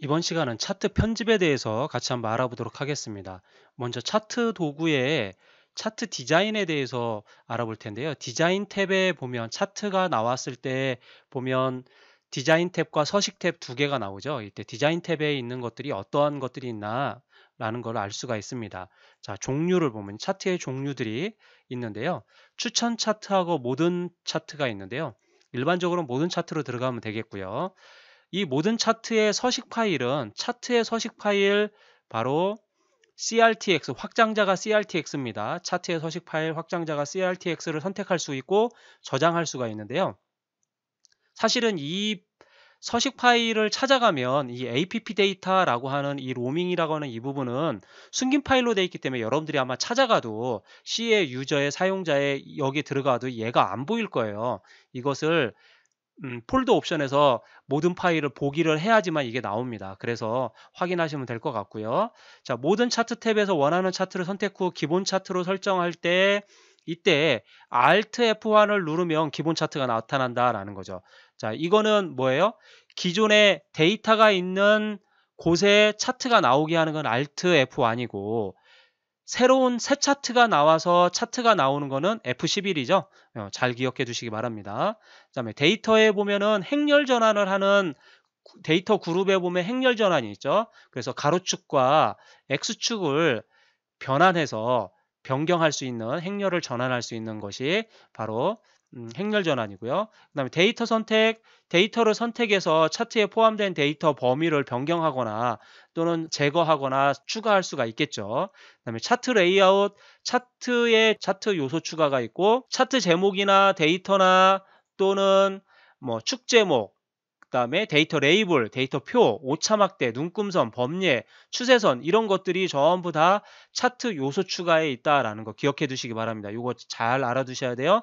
이번 시간은 차트 편집에 대해서 같이 한번 알아보도록 하겠습니다. 먼저 차트 도구의 차트 디자인에 대해서 알아볼 텐데요. 디자인 탭에 보면 차트가 나왔을 때 보면 디자인 탭과 서식 탭 두 개가 나오죠. 이때 디자인 탭에 있는 것들이 어떠한 것들이 있나 라는 걸 알 수가 있습니다. 자, 종류를 보면 차트의 종류들이 있는데요. 추천 차트하고 모든 차트가 있는데요. 일반적으로 모든 차트로 들어가면 되겠고요. 이 모든 차트의 서식 파일은 차트의 서식 파일 바로 CRTX 확장자가 CRTX입니다. 차트의 서식 파일 확장자가 CRTX를 선택할 수 있고 저장할 수가 있는데요. 사실은 이 서식 파일을 찾아가면 이 app 데이터라고 하는 이 로밍이라고 하는 이 부분은 숨긴 파일로 되어 있기 때문에 여러분들이 아마 찾아가도 C의 유저의 사용자의 여기 들어가도 얘가 안 보일 거예요. 이것을 음, 폴더 옵션에서 모든 파일을 보기를 해야지만 이게 나옵니다. 그래서 확인하시면 될 것 같고요. 자, 모든 차트 탭에서 원하는 차트를 선택 후 기본 차트로 설정할 때 이때 Alt F1을 누르면 기본 차트가 나타난다라는 거죠. 자, 이거는 뭐예요? 기존에 데이터가 있는 곳에 차트가 나오게 하는 건 Alt F1이고 새로운 새 차트가 나와서 차트가 나오는 거는 F11이죠. 어, 잘 기억해 두시기 바랍니다. 그 다음에 데이터에 보면은 행렬 전환을 하는 데이터 그룹에 보면 행렬 전환이 있죠. 그래서 가로축과 X축을 변환해서 변경할 수 있는 행렬을 전환할 수 있는 것이 바로 음, 행렬 전환이고요. 그 다음에 데이터 선택, 데이터를 선택해서 차트에 포함된 데이터 범위를 변경하거나 또는 제거하거나 추가할 수가 있겠죠. 그 다음에 차트 레이아웃, 차트에 차트 요소 추가가 있고 차트 제목이나 데이터나 또는 뭐 축제목, 그 다음에 데이터 레이블, 데이터 표, 오차막대, 눈금선, 범례, 추세선 이런 것들이 전부 다 차트 요소 추가에 있다라는 거 기억해 두시기 바랍니다. 이거 잘 알아두셔야 돼요.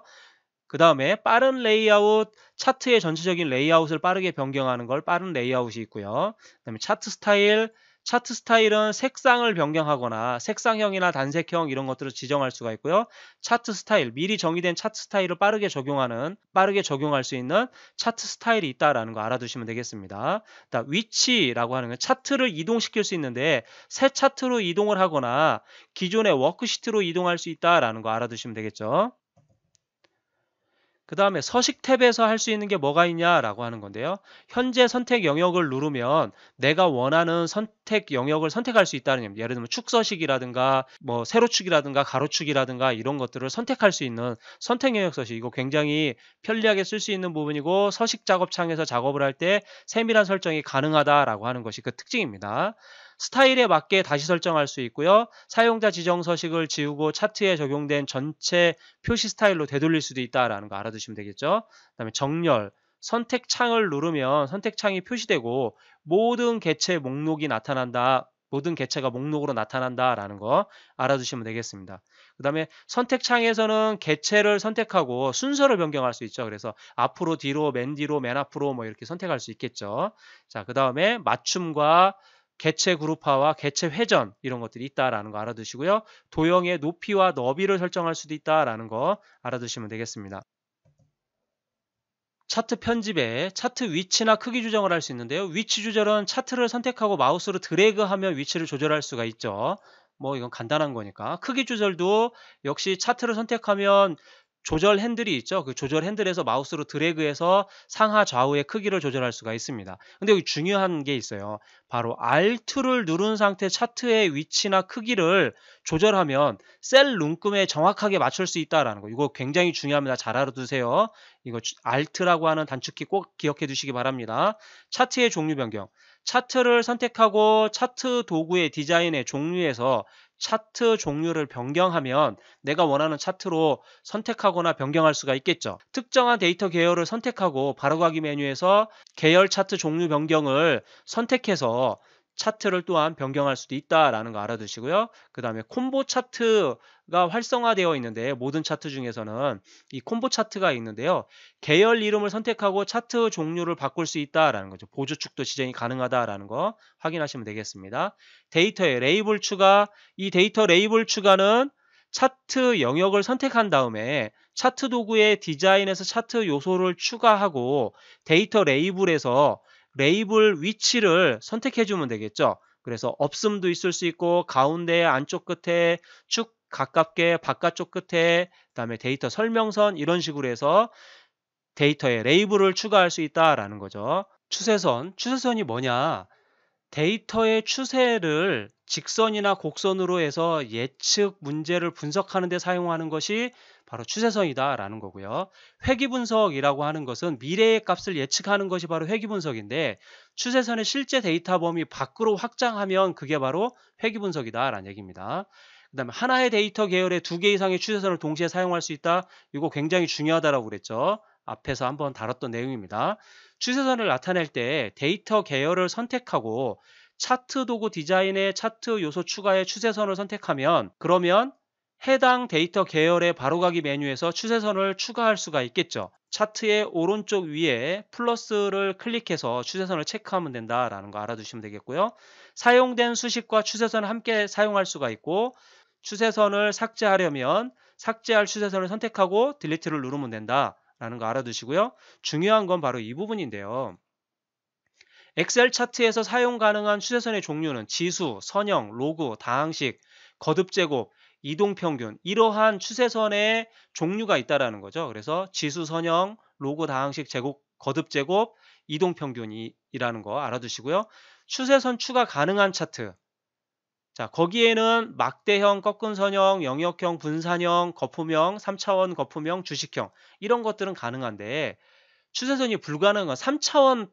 그 다음에 빠른 레이아웃, 차트의 전체적인 레이아웃을 빠르게 변경하는 걸 빠른 레이아웃이 있고요. 그 다음에 차트 스타일, 차트 스타일은 색상을 변경하거나 색상형이나 단색형 이런 것들을 지정할 수가 있고요. 차트 스타일, 미리 정의된 차트 스타일을 빠르게 적용하는, 빠르게 적용할 수 있는 차트 스타일이 있다라는 거 알아두시면 되겠습니다. 위치라고 하는 건 차트를 이동시킬 수 있는데 새 차트로 이동을 하거나 기존의 워크시트로 이동할 수 있다라는 거 알아두시면 되겠죠. 그 다음에 서식 탭에서 할 수 있는 게 뭐가 있냐라고 하는 건데요. 현재 선택 영역을 누르면 내가 원하는 선택 영역을 선택할 수 있다는 겁니다. 예를 들면 축서식이라든가 뭐 세로축이라든가 가로축이라든가 이런 것들을 선택할 수 있는 선택 영역 서식 이거 굉장히 편리하게 쓸 수 있는 부분이고 서식 작업창에서 작업을 할 때 세밀한 설정이 가능하다라고 하는 것이 그 특징입니다. 스타일에 맞게 다시 설정할 수 있고요. 사용자 지정 서식을 지우고 차트에 적용된 전체 표시 스타일로 되돌릴 수도 있다라는 거 알아두시면 되겠죠. 그다음에 정렬 선택 창을 누르면 선택 창이 표시되고 모든 개체 목록이 나타난다. 모든 개체가 목록으로 나타난다라는 거 알아두시면 되겠습니다. 그 다음에 선택창에서는 개체를 선택하고 순서를 변경할 수 있죠. 그래서 앞으로, 뒤로, 맨 뒤로, 맨 앞으로 뭐 이렇게 선택할 수 있겠죠. 자, 그 다음에 맞춤과 개체 그룹화와 개체 회전 이런 것들이 있다라는 거 알아두시고요. 도형의 높이와 너비를 설정할 수도 있다라는 거 알아두시면 되겠습니다. 차트 편집에 차트 위치나 크기 조정을 할 수 있는데요. 위치 조절은 차트를 선택하고 마우스로 드래그하면 위치를 조절할 수가 있죠. 뭐 이건 간단한 거니까 크기 조절도 역시 차트를 선택하면 조절 핸들이 있죠. 그 조절 핸들에서 마우스로 드래그해서 상하 좌우의 크기를 조절할 수가 있습니다. 근데 여기 중요한 게 있어요. 바로 Alt를 누른 상태 차트의 위치나 크기를 조절하면 셀눈금에 정확하게 맞출 수 있다라는 거. 이거 굉장히 중요합니다. 잘 알아두세요. 이거 Alt라고 하는 단축키 꼭 기억해 두시기 바랍니다. 차트의 종류 변경. 차트를 선택하고 차트 도구의 디자인의 종류에서 차트 종류를 변경하면 내가 원하는 차트로 선택하거나 변경할 수가 있겠죠. 특정한 데이터 계열을 선택하고 바로가기 메뉴에서 계열 차트 종류 변경을 선택해서 차트를 또한 변경할 수도 있다라는 거 알아두시고요. 그 다음에 콤보 차트가 활성화되어 있는데 모든 차트 중에서는 이 콤보 차트가 있는데요. 계열 이름을 선택하고 차트 종류를 바꿀 수 있다라는 거죠. 보조축도 지정이 가능하다라는 거 확인하시면 되겠습니다. 데이터의 레이블 추가 이 데이터 레이블 추가는 차트 영역을 선택한 다음에 차트 도구의 디자인에서 차트 요소를 추가하고 데이터 레이블에서 레이블 위치를 선택해주면 되겠죠. 그래서 없음도 있을 수 있고 가운데 안쪽 끝에 축 가깝게 바깥쪽 끝에 그다음에 데이터 설명선 이런 식으로 해서 데이터에 레이블을 추가할 수 있다라는 거죠. 추세선, 추세선이 뭐냐? 데이터의 추세를 직선이나 곡선으로 해서 예측 문제를 분석하는 데 사용하는 것이 바로 추세선이다라는 거고요. 회귀 분석이라고 하는 것은 미래의 값을 예측하는 것이 바로 회귀 분석인데 추세선의 실제 데이터 범위 밖으로 확장하면 그게 바로 회귀 분석이다라는 얘기입니다. 그 다음에 하나의 데이터 계열에 두 개 이상의 추세선을 동시에 사용할 수 있다. 이거 굉장히 중요하다라고 그랬죠. 앞에서 한번 다뤘던 내용입니다. 추세선을 나타낼 때 데이터 계열을 선택하고 차트 도구 디자인의 차트 요소 추가의 추세선을 선택하면 그러면 해당 데이터 계열의 바로가기 메뉴에서 추세선을 추가할 수가 있겠죠. 차트의 오른쪽 위에 플러스를 클릭해서 추세선을 체크하면 된다라는 거 알아두시면 되겠고요. 사용된 수식과 추세선을 함께 사용할 수가 있고 추세선을 삭제하려면 삭제할 추세선을 선택하고 딜리트를 누르면 된다. 라는 거 알아두시고요. 중요한 건 바로 이 부분인데요. 엑셀 차트에서 사용 가능한 추세선의 종류는 지수, 선형, 로그, 다항식, 거듭제곱, 이동평균 이러한 추세선의 종류가 있다라는 거죠. 그래서 지수, 선형, 로그, 다항식, 제곱, 거듭제곱, 이동평균이라는 거 알아두시고요. 추세선 추가 가능한 차트 자, 거기에는 막대형, 꺾은 선형, 영역형, 분산형, 거품형, 3차원 거품형, 주식형 이런 것들은 가능한데 추세선이 불가능한 3차원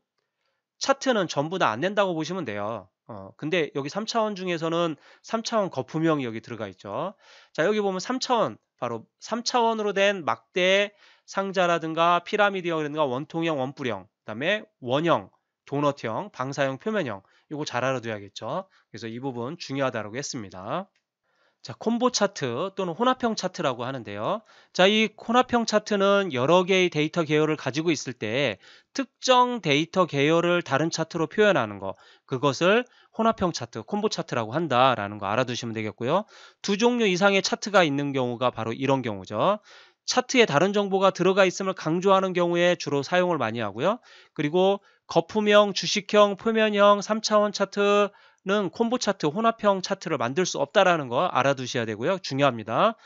차트는 전부 다 안 된다고 보시면 돼요. 어, 근데 여기 3차원 중에서는 3차원 거품형이 여기 들어가 있죠. 자, 여기 보면 3차원, 바로 3차원으로 된 막대 상자라든가 피라미드형이라든가 원통형, 원뿔형, 그 다음에 원형, 도넛형, 방사형, 표면형 이거 잘 알아둬야겠죠. 그래서 이 부분 중요하다고 했습니다. 자, 콤보 차트 또는 혼합형 차트라고 하는데요. 자, 이 혼합형 차트는 여러 개의 데이터 계열을 가지고 있을 때 특정 데이터 계열을 다른 차트로 표현하는 것, 그것을 혼합형 차트, 콤보 차트라고 한다라는 거 알아두시면 되겠고요. 두 종류 이상의 차트가 있는 경우가 바로 이런 경우죠. 차트에 다른 정보가 들어가 있음을 강조하는 경우에 주로 사용을 많이 하고요. 그리고 거품형, 주식형, 표면형, 3차원 차트는 콤보 차트, 혼합형 차트를 만들 수 없다라는 거 알아두셔야 되고요. 중요합니다.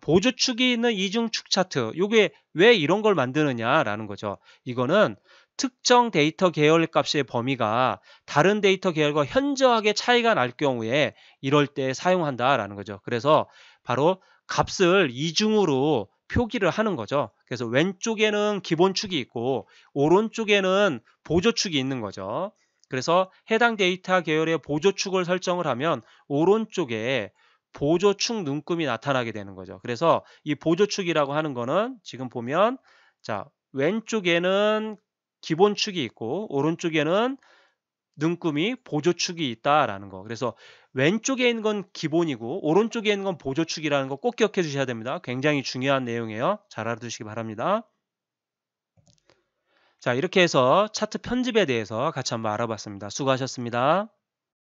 보조축이 있는 이중축 차트, 이게 왜 이런 걸 만드느냐라는 거죠. 이거는 특정 데이터 계열 값의 범위가 다른 데이터 계열과 현저하게 차이가 날 경우에 이럴 때 사용한다라는 거죠. 그래서 바로 값을 이중으로 표기를 하는 거죠. 그래서 왼쪽에는 기본축이 있고 오른쪽에는 보조축이 있는 거죠. 그래서 해당 데이터 계열의 보조축을 설정을 하면 오른쪽에 보조축 눈금이 나타나게 되는 거죠. 그래서 이 보조축이라고 하는 거는 지금 보면 자 왼쪽에는 기본축이 있고 오른쪽에는 눈금이 보조축이 있다라는 거. 그래서 왼쪽에 있는 건 기본이고 오른쪽에 있는 건 보조축이라는 거 꼭 기억해 주셔야 됩니다. 굉장히 중요한 내용이에요. 잘 알아두시기 바랍니다. 자, 이렇게 해서 차트 편집에 대해서 같이 한번 알아봤습니다. 수고하셨습니다.